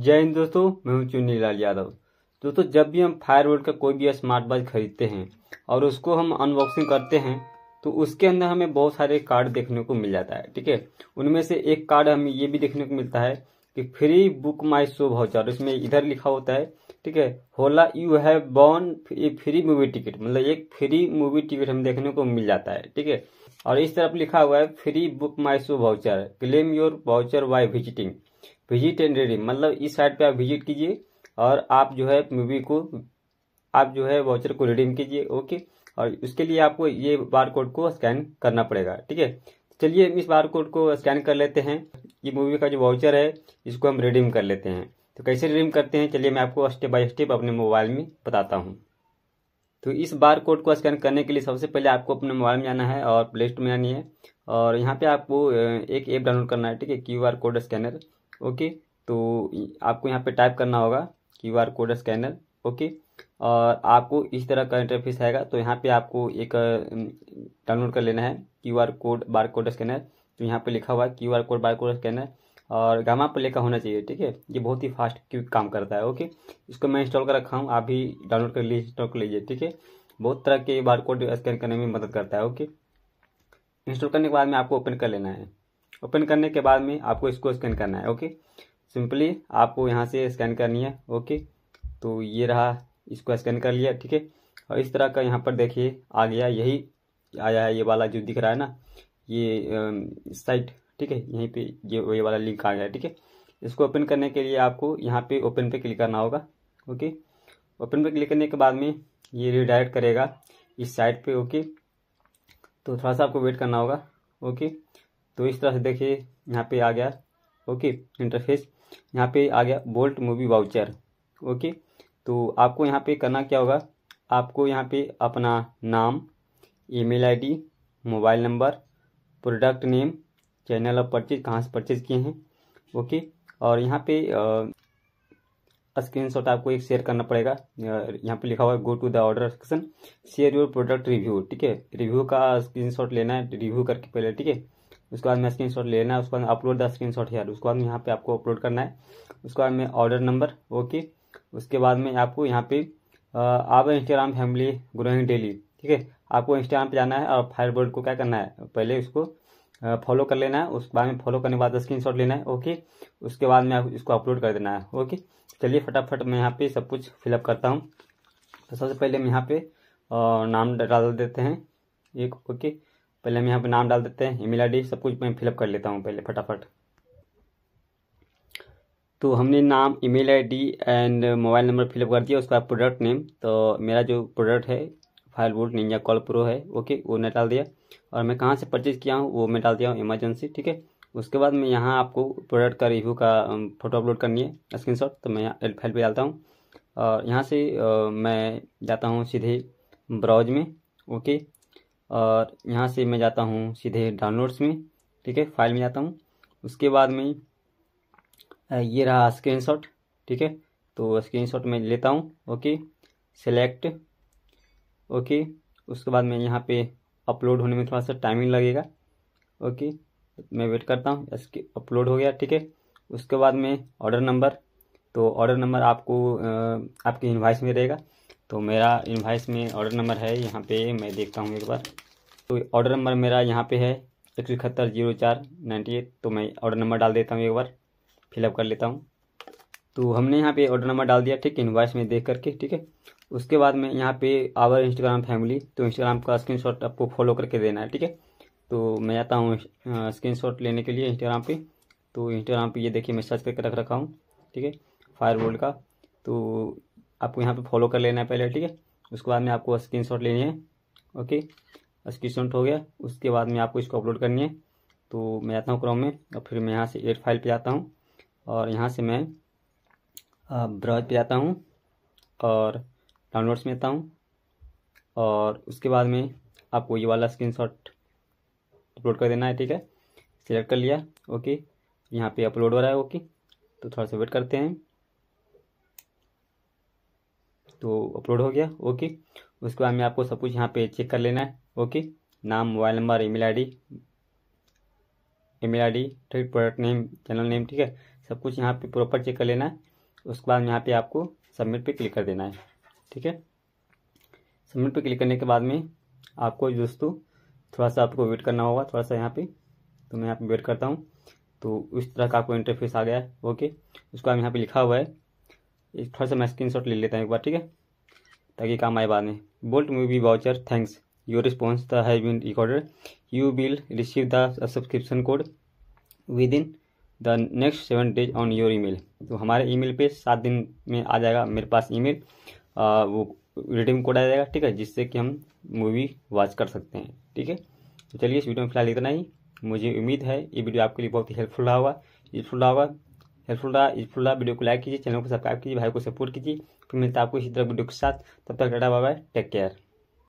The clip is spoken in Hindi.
जय हिंद दोस्तों मैं हूं चुन्नी लाल यादव दोस्तों जब भी हम फायरवोल्ट का कोई भी स्मार्ट वॉच खरीदते हैं और उसको हम अनबॉक्सिंग करते हैं तो उसके अंदर हमें बहुत सारे कार्ड देखने को मिल जाता है ठीक है उनमें से एक कार्ड हमें ये भी देखने को मिलता है कि free book my show voucher इसमें इधर लिखा होता है ठीक है होला यू हैव बॉर्न ए फ्री मूवी टिकट मतलब एक फ्री मूवी टिकट हमें देखने को मिल जाता है ठीक है और इस तरफ लिखा हुआ है free book my show voucher claim your voucher by visiting visit and reading मतलब इस साइट पे आप विजिट कीजिए और आप जो है मूवी को आप जो है वाउचर को रिडीम कीजिए ओके और उसके लिए आपको ये बार कोड को स्कैन करना पड़ेगा ठीक है चलिए इस बार कोड को स्कैन कर लेते हैं ये मूवी का जो वाउचर है इसको हम रिडीम कर लेते हैं तो कैसे रिडीम करते हैं चलिए मैं आपको स्टेप बाय स्टेप अपने मोबाइल में बताता हूँ तो इस बार कोड को स्कैन करने के लिए सबसे पहले आपको अपने मोबाइल में आना है और प्ले स्टोर में आनी है और यहाँ पे आपको एक ऐप डाउनलोड करना है ठीक है Q R code scanner okay तो आपको यहाँ पे टाइप करना होगा Q R code scanner okay और आपको इस तरह का इंटरफेस आएगा तो यहाँ पे आपको एक डाउनलोड कर लेना है Q R code bar code scanner तो यहाँ पे लिखा हुआ है Q R code bar code scanner और गामा पर लेकर होना चाहिए ठीक है ये बहुत ही फास्ट क्विक काम करता है ओके इसको मैं इंस्टॉल कर रखा हूँ आप भी डाउनलोड कर लीजिए इंस्टॉल कर लीजिए ठीक है बहुत तरह के बार कोड स्कैन करने में मदद करता है ओके इंस्टॉल करने के बाद में आपको ओपन कर लेना है ओपन करने के बाद में आपको इसको स्कैन करना है ओके सिंपली आपको यहाँ से स्कैन करनी है ओके तो ये रहा इसको स्कैन कर लिया ठीक है और इस तरह का यहाँ पर देखिए आ गया यही आया है ये वाला जो दिख रहा है ना ये साइट ठीक है यहीं पे ये ये वाला लिंक आ गया ठीक है इसको ओपन करने के लिए आपको यहाँ पे ओपन पे क्लिक करना होगा ओके ओपन पे क्लिक करने के बाद में ये रिडायरेक्ट करेगा इस साइट पे ओके तो थोड़ा सा आपको वेट करना होगा ओके तो इस तरह से देखिए यहाँ पे आ गया ओके इंटरफेस यहाँ पे आ गया बोल्ट मूवी वाउचर ओके तो आपको यहाँ पे करना क्या होगा आपको यहाँ पे अपना नाम email ID mobile number product name channel of purchase कहाँ से परचेज किए हैं ओके और यहाँ पे स्क्रीनशॉट आपको एक शेयर करना पड़ेगा यहाँ पे लिखा हुआ है go to the order section share your product review ठीक है रिव्यू का स्क्रीनशॉट लेना है रिव्यू करके पहले ठीक है उसके बाद में स्क्रीन शॉट लेना है उसके बाद upload the screenshot here उसके बाद में यहाँ पे आपको अपलोड करना है उसके बाद में ऑर्डर नंबर ओके उसके बाद में आपको यहाँ पे आप इंस्टाग्राम फैमिली ग्रोइंग डेली ठीक है आपको इंस्टाग्राम पे जाना है और फायरबोर्ड को क्या करना है पहले उसको फॉलो कर लेना है उसके बाद में फॉलो करने के बाद स्क्रीन शॉट लेना है ओके उसके बाद में आप इसको अपलोड कर देना है ओके चलिए फटाफट मैं यहाँ पे सब कुछ फिलअप करता हूँ तो सबसे पहले हम यहाँ पे नाम डाल देते हैं एक ओके पहले हम यहाँ पर नाम डाल देते हैं ईमेल आईडी सब कुछ मैं फिलअप कर लेता हूँ पहले फटाफट तो हमने नाम email ID and mobile number fill up कर दिया उसका प्रोडक्ट नेम तो मेरा जो प्रोडक्ट है Fire Boltt Ninja Call Pro है ओके वो मैं डाल दिया और मैं कहाँ से परचेज़ किया हूँ वो मैं डाल दिया हूँ इमरजेंसी ठीक है उसके बाद मैं यहाँ आपको प्रोडक्ट का रिव्यू का फ़ोटो अपलोड करनी है स्क्रीन शॉट तो मैं यहाँ एल फाइल पर डालता हूँ और यहाँ से मैं जाता हूँ सीधे ब्राउज में ओके और यहाँ से मैं जाता हूँ सीधे डाउनलोड्स में ठीक है फाइल में जाता हूँ उसके बाद में ये रहा स्क्रीनशॉट ठीक है तो स्क्रीनशॉट मैं लेता हूँ ओके सेलेक्ट ओके उसके बाद में यहाँ पे अपलोड होने में थोड़ा सा टाइमिंग लगेगा ओके मैं वेट करता हूँ इसके अपलोड हो गया ठीक है उसके बाद में ऑर्डर नंबर तो ऑर्डर नंबर आपको आपके इन्वाइस में रहेगा तो मेरा इन्वाइस में ऑर्डर नंबर है यहाँ पे मैं देखता हूँ एक बार तो ऑर्डर नंबर मेरा यहाँ पे है एक सौ इकहत्तर जीरो चार नाइन्टी एट तो मैं ऑर्डर नंबर डाल देता हूँ एक बार फिलअप कर लेता हूँ तो हमने यहाँ पे ऑर्डर नंबर डाल दिया ठीक है इन्वाइस में देख करके ठीक है उसके बाद में यहाँ पे आवर इंस्टाग्राम फैमिली तो इंस्टाग्राम का स्क्रीन आपको फॉलो करके देना है ठीक है तो मैं आता हूँ स्क्रीन लेने के लिए इंस्टाग्राम पर तो इंस्टाग्राम पर ये देखिए मैं सर्च करके रख रखा हूँ ठीक है फायर का तो आपको यहाँ पे फॉलो कर लेना है पहले ठीक है उसके बाद में आपको स्क्रीन शॉट लेनी है ओके स्क्रीन शॉट हो गया उसके बाद में आपको इसको अपलोड करनी है तो मैं जाता हूँ क्रोम में और फिर मैं यहाँ से एयर फाइल पर जाता हूँ और यहाँ से मैं ब्राउज पर जाता हूँ और डाउनलोड्स में आता हूँ और उसके बाद में आपको ये वाला स्क्रीन अपलोड कर देना है ठीक है सिलेक्ट कर लिया ओके यहाँ पे अपलोड हो रहा है ओके तो थोड़ा सा वेट करते हैं तो अपलोड हो गया ओके उसके बाद में आपको सब कुछ यहाँ पे चेक कर लेना है ओके नाम mobile number email ID email ID ठीक प्रोडक्ट नेम चैनल नेम ठीक है सब कुछ यहाँ पे प्रॉपर चेक कर लेना है उसके बाद यहाँ पे आपको सबमिट पे क्लिक कर देना है ठीक है सबमिट पे क्लिक करने के बाद में आपको दोस्तों थोड़ा सा आपको वेट करना होगा थोड़ा सा यहाँ पे तो मैं यहाँ पे वेट करता हूँ तो इस तरह का आपको इंटरफेस आ गया है ओके उसके बाद यहाँ पे लिखा हुआ है थोड़ा सा मैं स्क्रीन ले लेता हूँ एक बार ठीक है ताकि काम आए बाद में bolt movie voucher thanks your response the have been recorded you will receive the subscription code within the next seven days on your email तो हमारे ईमेल पे सात दिन में आ जाएगा मेरे पास ईमेल वो रिडीम कोड आ जाएगा ठीक है जिससे कि हम मूवी वॉच कर सकते हैं ठीक है तो चलिए इस वीडियो में फिलहाल इतना ही मुझे उम्मीद है ये वीडियो आपके लिए बहुत ही हेल्पफुल रहा होगा यूजफुल रहा होगा हेल्पफुल रहा यूजफुल रहा वीडियो को लाइक कीजिए चैनल को सब्सक्राइब कीजिए भाई को सपोर्ट कीजिए फिर मिलता है आपको इसी तरह वीडियो के साथ तब तक tata bye bye take care